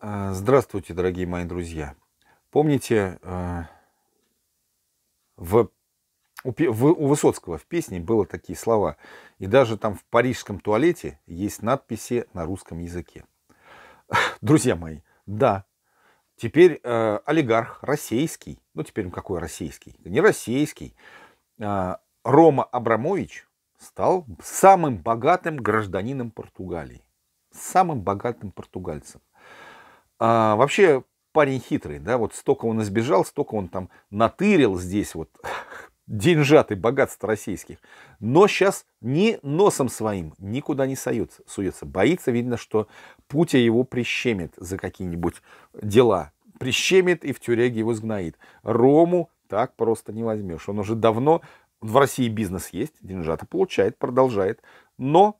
А, здравствуйте, дорогие мои друзья. Помните, а, в, у, в, у Высоцкого в песне было такие слова. И даже там в парижском туалете есть надписи на русском языке. Друзья мои, да, теперь э, олигарх российский, ну теперь он какой российский, не российский, э, Рома Абрамович стал самым богатым гражданином Португалии. Самым богатым португальцем. А, вообще парень хитрый, да, вот столько он избежал, столько он там натырил здесь вот деньжат и богатств российских. Но сейчас ни носом своим никуда не суется. суется. Боится, видно, что Путя его прищемит за какие-нибудь дела. Прищемит и в тюреге его сгноит. Рому так просто не возьмешь. Он уже давно... В России бизнес есть, деньжата получает, продолжает. Но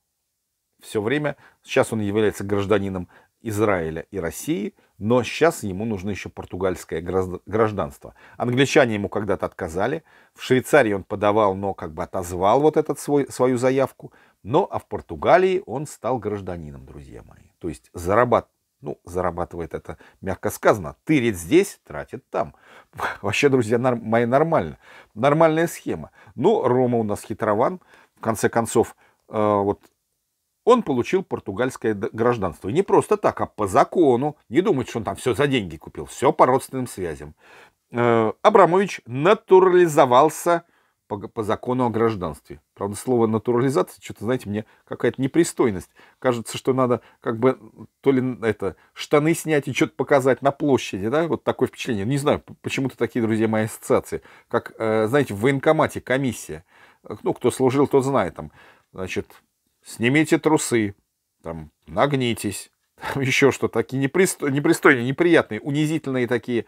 все время. Сейчас он является гражданином Израиля и России, но сейчас ему нужно еще португальское гражданство. Англичане ему когда-то отказали, в Швейцарии он подавал, но как бы отозвал вот этот свой, свою заявку, но а в Португалии он стал гражданином, друзья мои. То есть зарабат ну, зарабатывает это, мягко сказано, тырит здесь, тратит там. Вообще, друзья нар- мои, нормально. Нормальная схема. Ну, Рома у нас хитрован. В конце концов, э, вот он получил португальское гражданство. И не просто так, а по закону. Не думать, что он там все за деньги купил, все по родственным связям. Э, Абрамович натурализовался по, по закону о гражданстве. Правда, слово натурализация, что-то, знаете, мне какая-то непристойность. Кажется, что надо как бы то ли это штаны снять и что-то показать на площади, да, вот такое впечатление. Не знаю, почему-то такие, друзья, мои ассоциации. Как, э, знаете, в военкомате комиссия. Э, ну, кто служил, тот знает там. Значит, снимите трусы, там, нагнитесь, там еще что, такие непристойные, непристойные, неприятные, унизительные такие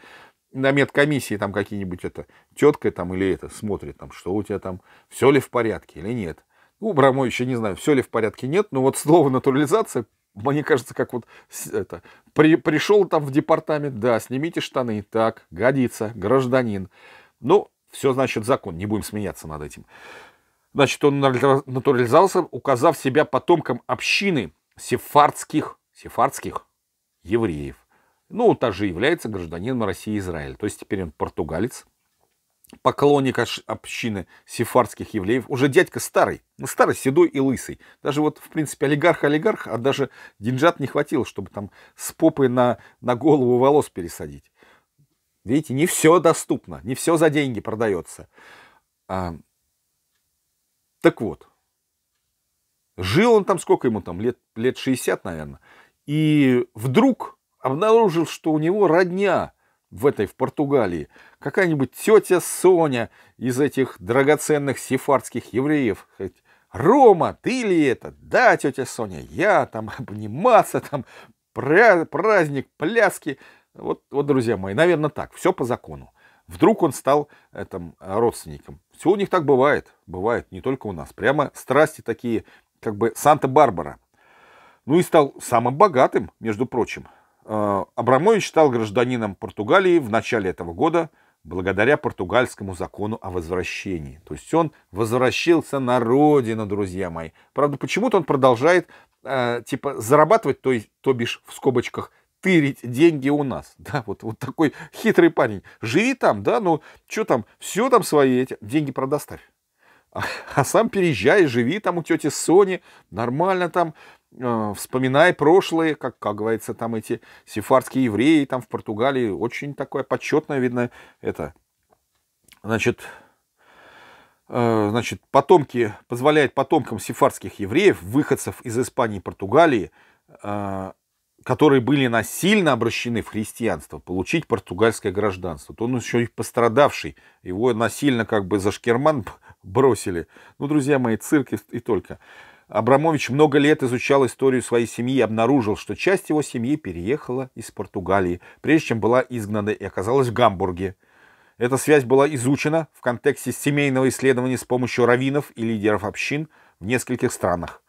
на медкомиссии там какие-нибудь это тетка там или это смотрит там, что у тебя там, все ли в порядке или нет. Ну, Брамо еще не знаю, все ли в порядке, нет, но вот слово натурализация, мне кажется, как вот это, при, пришел там в департамент, да, снимите штаны, так, годится, гражданин. Ну, все, значит, закон, не будем смеяться над этим. Значит, он натурализовался, указав себя потомком общины сефардских, сефардских евреев. Ну, он также является гражданином России и Израиля. То есть теперь он португалец, поклонник общины сефардских евреев, уже дядька старый, ну, старый, седой и лысый. Даже вот, в принципе, олигарх-олигарх, а даже деньжат не хватило, чтобы там с попы на, на голову волос пересадить. Видите, не все доступно, не все за деньги продается. А, так вот, жил он там сколько ему там, лет, лет 60, наверное, и вдруг обнаружил, что у него родня в этой, в Португалии. Какая-нибудь тетя Соня из этих драгоценных сефардских евреев. Рома, ты ли это? Да, тетя Соня, я там обниматься, там праздник, пляски. Вот, вот, друзья мои, наверное, так, все по закону. Вдруг он стал э, там, родственником. Все у них так бывает. Бывает не только у нас. Прямо страсти такие, как бы Санта-Барбара. Ну и стал самым богатым, между прочим. Э, Абрамович стал гражданином Португалии в начале этого года благодаря португальскому закону о возвращении. То есть он возвращился на родину, друзья мои. Правда, почему-то он продолжает э, типа зарабатывать, то, то бишь в скобочках тырить деньги у нас. Да, вот, вот такой хитрый парень. Живи там, да, ну, что там, все там свои эти, деньги продоставь. А, а сам переезжай, живи там у тети Сони, нормально там, э, вспоминай прошлое, как, как говорится, там эти сефардские евреи там в Португалии, очень такое почетное, видно, это, значит, э, значит, потомки, позволяет потомкам сефардских евреев, выходцев из Испании и Португалии, э, которые были насильно обращены в христианство, получить португальское гражданство. То он еще и пострадавший. Его насильно как бы за шкерман бросили. Ну, друзья мои, цирк и, и только. Абрамович много лет изучал историю своей семьи и обнаружил, что часть его семьи переехала из Португалии, прежде чем была изгнана и оказалась в Гамбурге. Эта связь была изучена в контексте семейного исследования с помощью раввинов и лидеров общин в нескольких странах.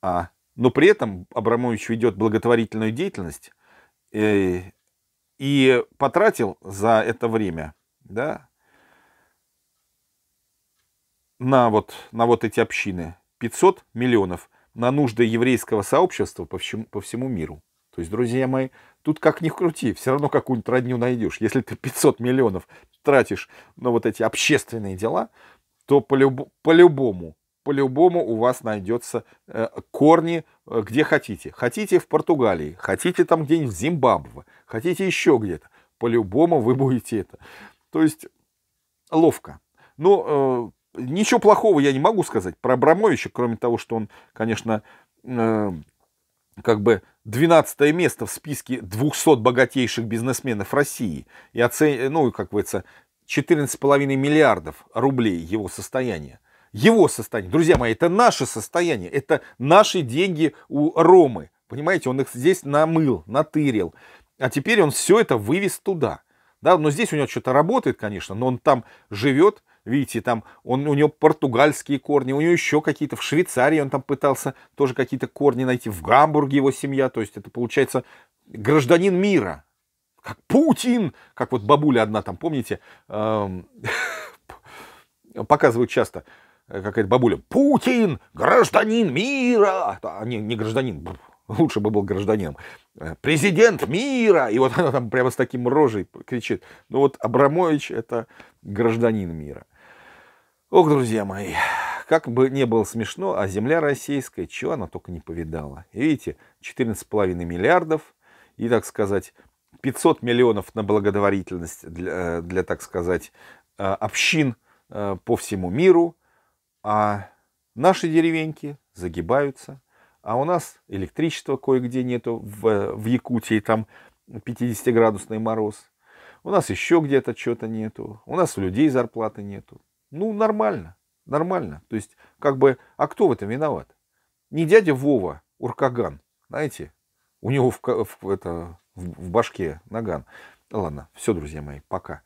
А но при этом Абрамович ведет благотворительную деятельность э, и потратил за это время, да, на вот, на вот эти общины 500 миллионов на нужды еврейского сообщества по всему, по всему миру. То есть, друзья мои, тут как ни крути, все равно какую-нибудь родню найдешь. Если ты 500 миллионов тратишь на вот эти общественные дела, то по-любому, по-любому по-любому у вас найдется э, корни э, где хотите. Хотите в Португалии, хотите там где-нибудь в Зимбабве, хотите еще где-то. По-любому вы будете это. То есть ловко. Но э, ничего плохого я не могу сказать про Абрамовича, кроме того, что он, конечно, э, как бы 12 место в списке 200 богатейших бизнесменов России. И оцен... ну, как говорится, 14,5 миллиардов рублей его состояние его состояние. Друзья мои, это наше состояние, это наши деньги у Ромы. Понимаете, он их здесь намыл, натырил. А теперь он все это вывез туда. Да, но здесь у него что-то работает, конечно, но он там живет, видите, там он, у него португальские корни, у него еще какие-то, в Швейцарии он там пытался тоже какие-то корни найти, в Гамбурге его семья, то есть это получается гражданин мира, как Путин, как вот бабуля одна там, помните, эм, показывают часто – Э, какая-то бабуля, Путин, гражданин мира, а, не, не гражданин, лучше бы был гражданином, э, президент мира, и вот она там прямо с таким рожей кричит. Ну вот Абрамович это гражданин мира. Ох, друзья мои, как бы не было смешно, а земля российская, чего она только не повидала. И видите, 14,5 миллиардов и, так сказать, 500 миллионов на благотворительность для, э, для так сказать, общин по всему миру – а наши деревеньки загибаются, а у нас электричества кое-где нету в, в Якутии, там 50-градусный мороз. У нас еще где-то что-то нету. У нас у людей зарплаты нету. Ну, нормально, нормально. То есть, как бы, а кто в этом виноват? Не дядя Вова, Уркаган, знаете, у него в, в, это, в, в башке наган. Ладно, все, друзья мои, пока.